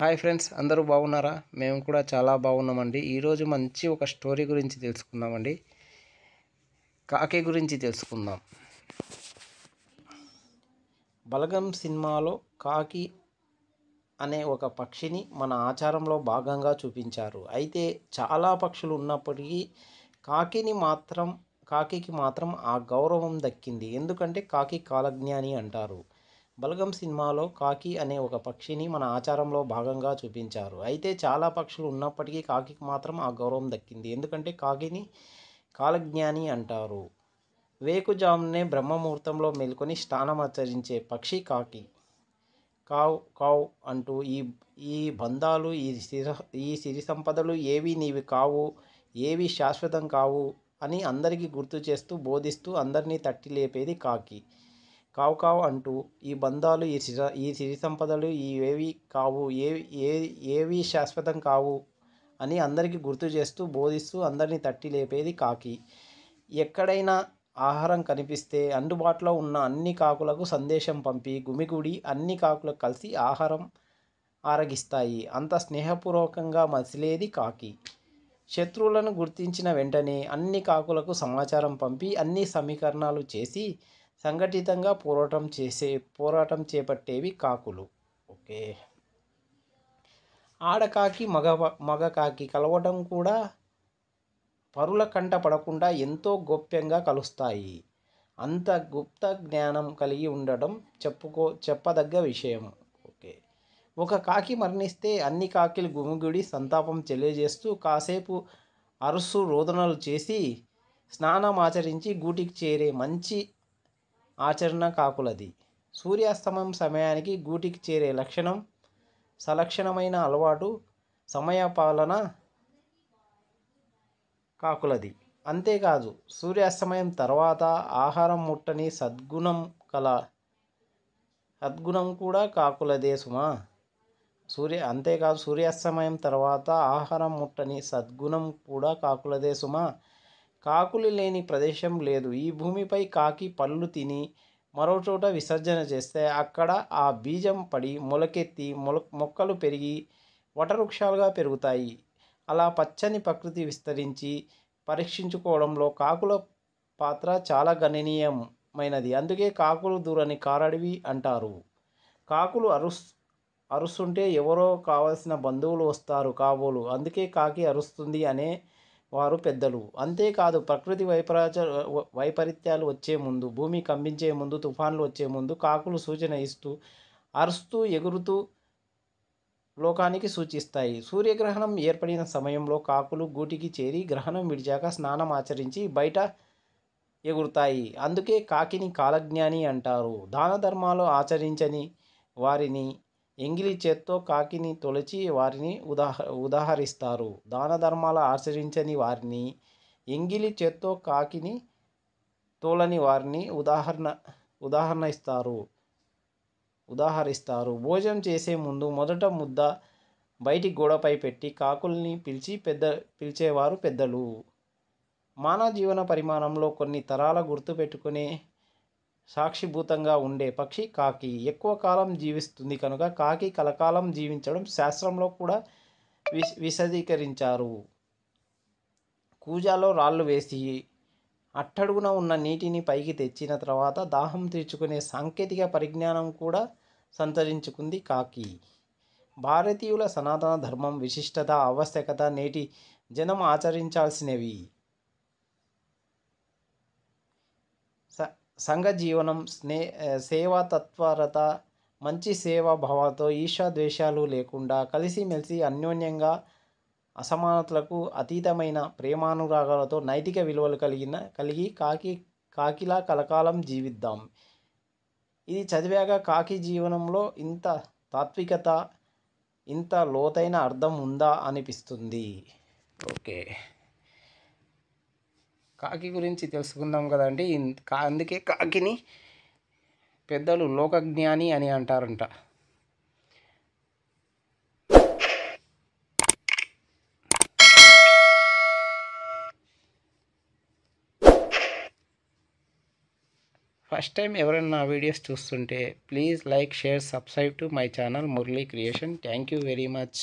hi friends అందరూ బాగున్నారా మేము కూడా చాలా బాగున్నామండి ఈరోజు మంచి ఒక స్టోరీ గురించి తెలుసుకుందామండి కాకి గురించి తెలుసుకుందాం బలగం సినిమాలో కాకి అనే ఒక పక్షిని మన ఆచారంలో భాగంగా చూపించారు అయితే చాలా పక్షులు ఉన్నప్పటికీ కాకిని మాత్రం కాకికి మాత్రం ఆ గౌరవం దక్కింది ఎందుకంటే కాకి కాలజ్ఞాని అంటారు బలగం సినిమాలో కాకి అనే ఒక పక్షిని మన ఆచారంలో భాగంగా చూపించారు అయితే చాలా పక్షులు ఉన్నప్పటికీ కాకికి మాత్రం ఆ గౌరవం దక్కింది ఎందుకంటే కాకిని కాలజ్ఞాని అంటారు వేకుజామునే బ్రహ్మముహూర్తంలో మేల్కొని స్నానమాచరించే పక్షి కాకి కావ్ కావ్ అంటూ ఈ ఈ బంధాలు ఈ సిర ఈ సిరి సంపదలు ఏవి నీవి కావు ఏవి శాశ్వతం కావు అని అందరికీ గుర్తు చేస్తూ బోధిస్తూ అందరినీ తట్టి లేపేది కాకి కావు కావు అంటూ ఈ బంధాలు ఈ సిరి ఈ సిరి సంపదలు ఇవేవి కావు ఏ ఏ ఏవి శాశ్వతం కావు అని అందరికీ గుర్తు చేస్తూ బోధిస్తూ అందరినీ తట్టి లేపేది కాకి ఎక్కడైనా ఆహారం కనిపిస్తే అందుబాటులో ఉన్న అన్ని కాకులకు సందేశం పంపి గుమిగుడి అన్ని కాకులకు కలిసి ఆహారం ఆరగిస్తాయి అంత స్నేహపూర్వకంగా మసిలేది కాకి శత్రువులను గుర్తించిన వెంటనే అన్ని కాకులకు సమాచారం పంపి అన్ని సమీకరణాలు చేసి సంఘటితంగా పోరాటం చేసే పోరాటం చేపట్టేవి కాకులు ఓకే ఆడకాకి మగ మగ కాకి కలవటం కూడా పరుల కంట పడకుండా ఎంతో గోప్యంగా కలుస్తాయి అంత గుప్త జ్ఞానం కలిగి ఉండడం చెప్పుకో చెప్పదగ్గ విషయం ఓకే ఒక కాకి మరణిస్తే అన్ని కాకిలు గుమిగుడి సంతాపం తెలియజేస్తూ కాసేపు అరుసు రోదనలు చేసి స్నానం ఆచరించి గూటికి చేరే మంచి ఆచరణ కాకులది సూర్యాస్తమయం సమయానికి గూటికి చేరే లక్షణం సలక్షణమైన అలవాటు సమయపాలన కాకులది అంతేకాదు సూర్యాస్తమయం తర్వాత ఆహారం ముట్టని సద్గుణం కల సద్గుణం కూడా కాకులదే సుమా సూర్య అంతేకాదు సూర్యాస్తమయం తర్వాత ఆహారం ముట్టని సద్గుణం కూడా కాకులదే సుమా కాకులు లేని ప్రదేశం లేదు ఈ భూమిపై కాకి పళ్ళు తిని మరోచోట విసర్జన చేస్తే అక్కడ ఆ బీజం పడి మొలకెత్తి మొల మొక్కలు పెరిగి వటవృక్షాలుగా పెరుగుతాయి అలా పచ్చని ప్రకృతి విస్తరించి పరీక్షించుకోవడంలో కాకుల పాత్ర చాలా గణనీయమైనది అందుకే కాకులు దూరని కారడివి అంటారు కాకులు అరుస్ అరుస్తుంటే ఎవరో కావలసిన బంధువులు వస్తారు కాబోలు అందుకే కాకి అరుస్తుంది అనే వారు పెద్దలు అంతేకాదు ప్రకృతి వైపరాచ వైపరీత్యాలు వచ్చే ముందు భూమి కంపించే ముందు తుఫాన్లు వచ్చే ముందు కాకులు సూచన ఇస్తూ అరుస్తూ ఎగురుతూ లోకానికి సూచిస్తాయి సూర్యగ్రహణం ఏర్పడిన సమయంలో కాకులు గూటికి చేరి గ్రహణం విడిచాక స్నానం ఆచరించి బయట ఎగురుతాయి అందుకే కాకిని కాలజ్ఞాని అంటారు దాన ధర్మాలు ఆచరించని వారిని ఎంగిలి చేత్తో కాకిని తొలచి వారిని ఉదాహ ఉదాహరిస్తారు దాన ధర్మాలు ఆచరించని వారిని ఎంగిలి చేత్తో కాకిని తోలని వారిని ఉదాహరణ ఉదాహరణ ఇస్తారు ఉదాహరిస్తారు భోజనం చేసే ముందు మొదట ముద్ద బయటి గోడపై పెట్టి కాకుల్ని పిలిచి పెద్ద పిలిచేవారు పెద్దలు మానవ జీవన పరిమాణంలో కొన్ని తరాల గుర్తుపెట్టుకునే సాక్షిభూతంగా ఉండే పక్షి కాకి ఎక్కువ కాలం జీవిస్తుంది కనుక కాకి కలకాలం జీవించడం శాస్త్రంలో కూడా విశదీకరించారు కూజాలో రాళ్ళు వేసి అట్టడుగున ఉన్న నీటిని పైకి తెచ్చిన తర్వాత దాహం తీర్చుకునే సాంకేతిక పరిజ్ఞానం కూడా సంతరించుకుంది కాకి భారతీయుల సనాతన ధర్మం విశిష్టత ఆవశ్యకత నేటి జనం ఆచరించాల్సినవి సంఘ జీవనం స్నే సేవా తత్పరత మంచి సేవా భావంతో ద్వేషాలు లేకుండా కలిసిమెలిసి అన్యోన్యంగా అసమానతలకు అతీతమైన ప్రేమానురాగాలతో నైతిక విలువలు కలిగిన కలిగి కాకి కాకిలా కలకాలం జీవిద్దాం ఇది చదివాక కాకి జీవనంలో ఇంత తాత్వికత ఇంత లోతైన అర్థం ఉందా అనిపిస్తుంది ఓకే కాకి గురించి తెలుసుకుందాం కదండి అందుకే కాకిని పెద్దలు లోకజ్ఞాని అని అంటారంట ఫస్ట్ టైం ఎవరైనా నా వీడియోస్ చూస్తుంటే please like share subscribe to my channel Murali creation thank you very much